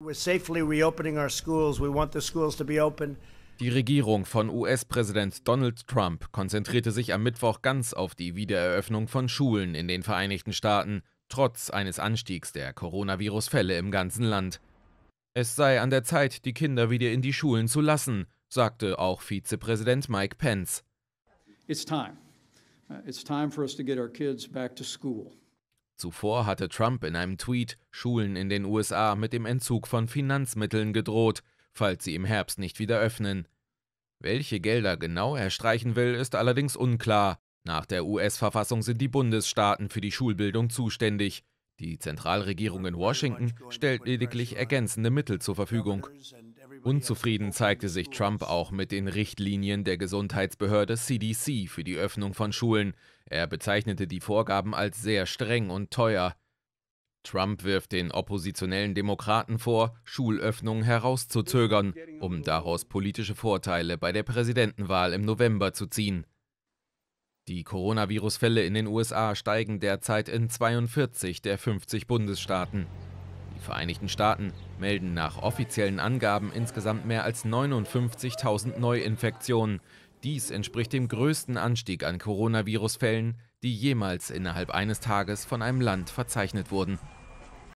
Die Regierung von US-Präsident Donald Trump konzentrierte sich am Mittwoch ganz auf die Wiedereröffnung von Schulen in den Vereinigten Staaten, trotz eines Anstiegs der Coronavirus-Fälle im ganzen Land. Es sei an der Zeit, die Kinder wieder in die Schulen zu lassen, sagte auch Vizepräsident Mike Pence. It's time. Uh, it's time for us to get our kids back to school. Zuvor hatte Trump in einem Tweet Schulen in den USA mit dem Entzug von Finanzmitteln gedroht, falls sie im Herbst nicht wieder öffnen. Welche Gelder genau er streichen will, ist allerdings unklar. Nach der US-Verfassung sind die Bundesstaaten für die Schulbildung zuständig. Die Zentralregierung in Washington stellt lediglich ergänzende Mittel zur Verfügung. Unzufrieden zeigte sich Trump auch mit den Richtlinien der Gesundheitsbehörde CDC für die Öffnung von Schulen. Er bezeichnete die Vorgaben als sehr streng und teuer. Trump wirft den oppositionellen Demokraten vor, Schulöffnungen herauszuzögern, um daraus politische Vorteile bei der Präsidentenwahl im November zu ziehen. Die Coronavirus-Fälle in den USA steigen derzeit in 42 der 50 Bundesstaaten. Die Vereinigten Staaten melden nach offiziellen Angaben insgesamt mehr als 59.000 Neuinfektionen. Dies entspricht dem größten Anstieg an Coronavirus-Fällen, die jemals innerhalb eines Tages von einem Land verzeichnet wurden.